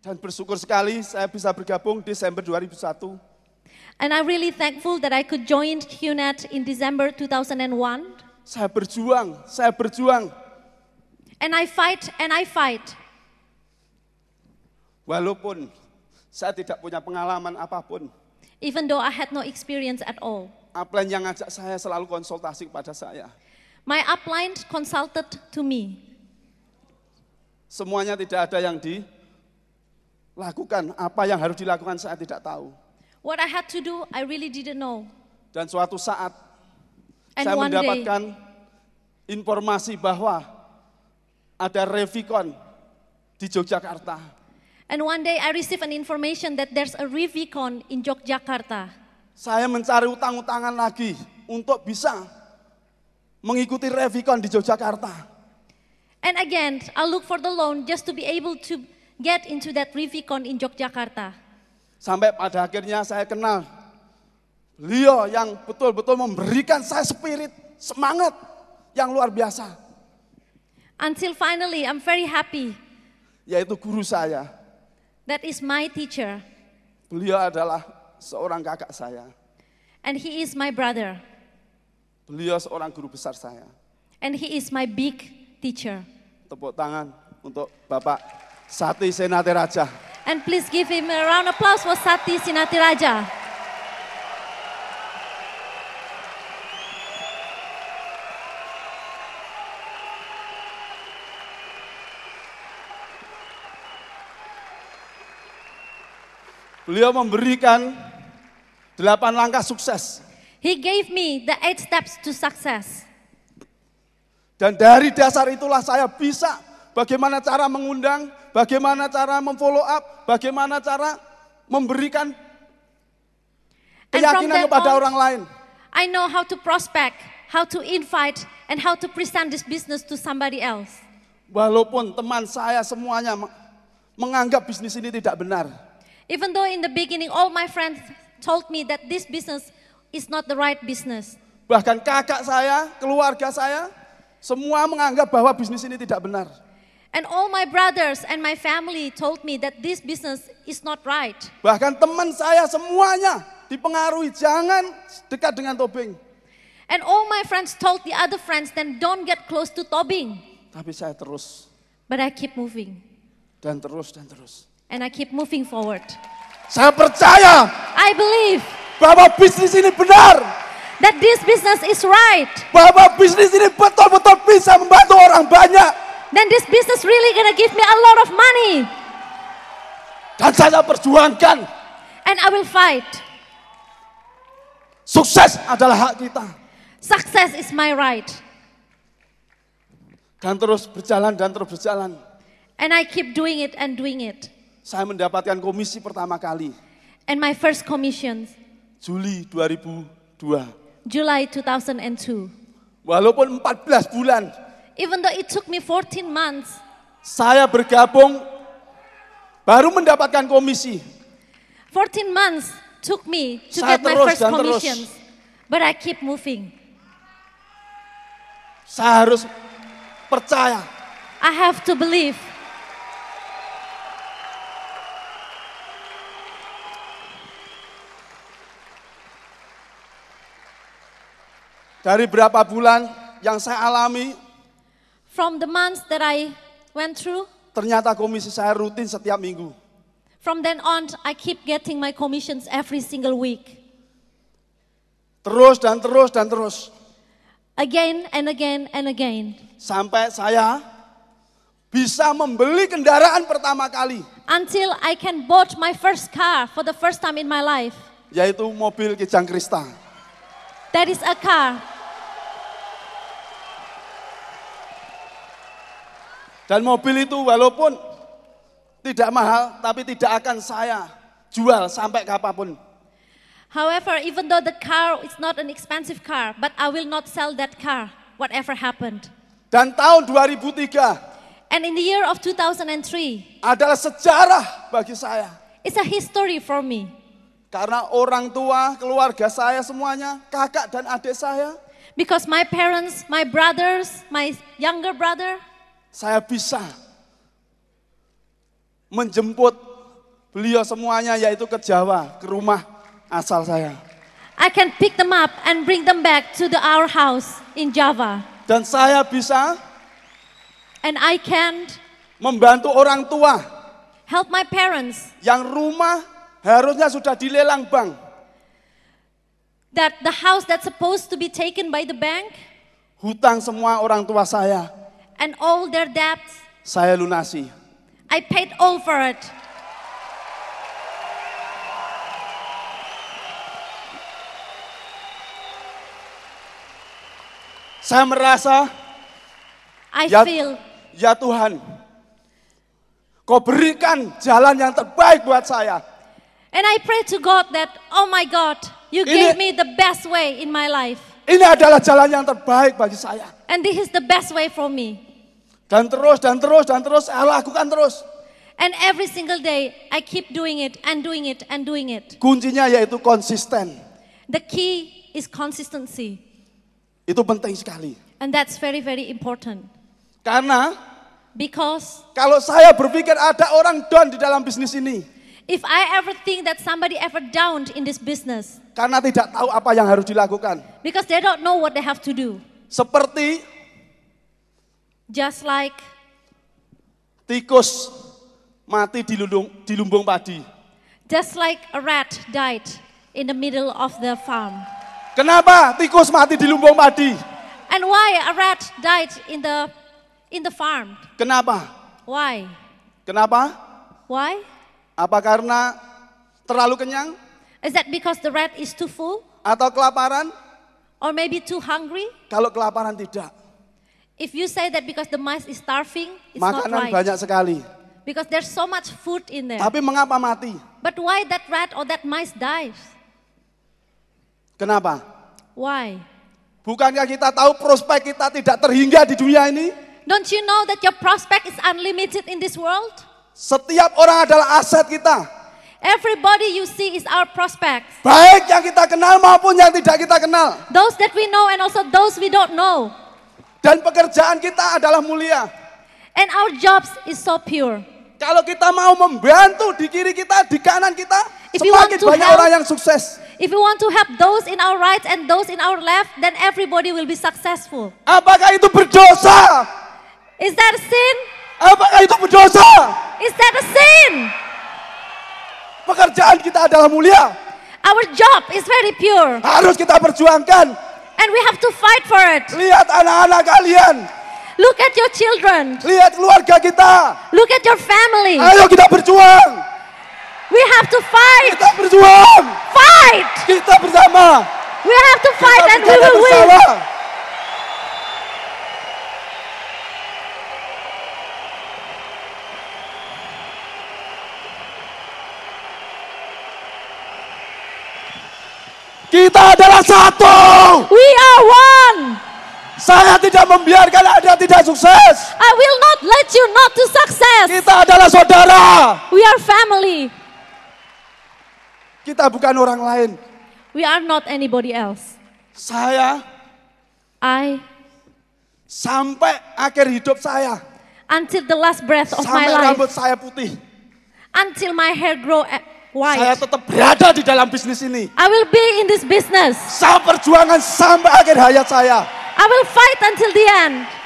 Dan bersyukur sekali saya bisa bergabung Desember 2001. And I really thankful that I could join QNET in December 2001. Saya berjuang, saya berjuang. And I fight and I fight. Walaupun saya tidak punya pengalaman apapun. Even though I had no experience at all. Upline yang ngajak saya selalu konsultasi kepada saya. My upline consulted to me. Semuanya tidak ada yang di lakukan apa yang harus dilakukan saya tidak tahu. What I had to do, I really didn't know. Dan suatu saat And saya mendapatkan day, informasi bahwa ada Revicon di Yogyakarta. And one day I received an information that there's a Revicon in Yogyakarta. Saya mencari utang-utangan lagi untuk bisa mengikuti Revicon di Yogyakarta. And again, I look for the loan just to be able to get into that Rivicon in Yogyakarta. Sampai pada akhirnya saya kenal Leo yang betul-betul memberikan saya spirit, semangat yang luar biasa. Until finally I'm very happy. Yaitu guru saya. That is my teacher. Beliau adalah seorang kakak saya. And he is my brother. Beliau seorang guru besar saya. And he is my big teacher. Tepuk tangan untuk Bapak Sati Senati Raja. And please give him a round of applause for Sati Senati Raja. Beliau memberikan delapan langkah sukses. He gave me the eight steps to success. Dan dari dasar itulah saya bisa bagaimana cara mengundang bagaimana cara memfollow up, bagaimana cara memberikan keyakinan kepada orang lain. I know how to prospect, how to invite, and how to present this business to somebody else. Walaupun teman saya semuanya menganggap bisnis ini tidak benar. Even though in the beginning all my friends told me that this business is not the right business. Bahkan kakak saya, keluarga saya, semua menganggap bahwa bisnis ini tidak benar. And all my brothers and my family told me that this business is not right. Bahkan teman saya semuanya dipengaruhi jangan dekat dengan tobing. And all my friends told the other friends then don't get close to tobing. Tapi saya terus. But I keep moving. Dan terus dan terus. And I keep moving forward. Saya percaya. I believe. Bahwa bisnis ini benar. That this business is right. Bahwa bisnis ini betul-betul bisa membantu orang banyak dan this business really gonna give me a lot of money. Dan saya perjuangkan. And I will fight. Sukses adalah hak kita. Success is my right. Dan terus berjalan dan terus berjalan. And I keep doing it and doing it. Saya mendapatkan komisi pertama kali. And my first commission. Juli 2002. July 2002. Walaupun 14 bulan Even though it took me 14 months. Saya bergabung baru mendapatkan komisi. 14 months took me to saya get terus, my first commission. But I keep moving. Saya harus percaya. I have to believe. Dari berapa bulan yang saya alami, From the months that I went through. Ternyata komisi saya rutin setiap minggu. From then on, I keep getting my commissions every single week. Terus dan terus dan terus. Again and again and again. Sampai saya bisa membeli kendaraan pertama kali. Until I can bought my first car for the first time in my life. Yaitu mobil Kijang Krista. That is a car Dan mobil itu walaupun tidak mahal, tapi tidak akan saya jual sampai kapanpun. However, even though the car is not an expensive car, but I will not sell that car, whatever happened. Dan tahun 2003. And in the year of 2003. Adalah sejarah bagi saya. It's a history for me. Karena orang tua, keluarga saya semuanya, kakak dan adik saya. Because my parents, my brothers, my younger brother saya bisa menjemput beliau semuanya yaitu ke Jawa, ke rumah asal saya. I can pick them up and bring them back to the our house in Java. Dan saya bisa and I can membantu orang tua. Help my parents. Yang rumah harusnya sudah dilelang bank. That the house that's supposed to be taken by the bank. Hutang semua orang tua saya and all their debts. Saya lunasi. I paid all for it. Saya merasa I ya, feel ya Tuhan Kau berikan jalan yang terbaik buat saya. And I pray to God that oh my God, you ini, gave me the best way in my life. Ini adalah jalan yang terbaik bagi saya. And this is the best way for me. Dan terus, dan terus, dan terus, saya lakukan terus. And every single day I keep doing it and doing it and doing it. Kuncinya yaitu konsisten. The key is consistency. Itu penting sekali. And that's very very important. Karena because kalau saya berpikir ada orang down di dalam bisnis ini. If I ever think that somebody ever downed in this business. Karena tidak tahu apa yang harus dilakukan. Because they don't know what they have to do. Seperti Just like tikus mati di lumbung, di lumbung padi. Just like a rat died in the middle of the farm. Kenapa tikus mati di lumbung padi? And why a rat died in the in the farm? Kenapa? Why? Kenapa? Why? Apa karena terlalu kenyang? Is that because the rat is too full? Atau kelaparan? Or maybe too hungry? Kalau kelaparan tidak. If you say that because the mice is starving, it's Makanan not right. banyak sekali. Because there's so much food in there. Tapi mengapa mati? But why that rat or that mice dies? Kenapa? Why? Bukankah kita tahu prospek kita tidak terhingga di dunia ini? Don't you know that your prospect is unlimited in this world? Setiap orang adalah aset kita. Everybody you see is our prospects. Baik yang kita kenal maupun yang tidak kita kenal. Those that we know and also those we don't know. Dan pekerjaan kita adalah mulia. And our jobs is so pure. Kalau kita mau membantu di kiri kita, di kanan kita, if semakin banyak help, orang yang sukses. If we want to help those in our right and those in our left, then everybody will be successful. Apakah itu berdosa? Is that a sin? Apakah itu berdosa? Is that a sin? Pekerjaan kita adalah mulia. Our job is very pure. Harus kita perjuangkan. And we have to fight for it. Lihat anak-anak kalian. Look at your children. Lihat keluarga kita. Look at your family. Ayo kita berjuang. We have to fight. Kita berjuang. Fight. Kita bersama. We have to fight kita and we will win. Kita adalah satu. We are one. Saya tidak membiarkan Anda tidak sukses. I will not let you not to success. Kita adalah saudara. We are family. Kita bukan orang lain. We are not anybody else. Saya I sampai akhir hidup saya. Until the last breath of my life. Sampai rambut saya putih. Until my hair grow Why? Saya tetap berada di dalam bisnis ini. I will be in this business. Saya perjuangan sampai akhir hayat saya. I will fight until the end.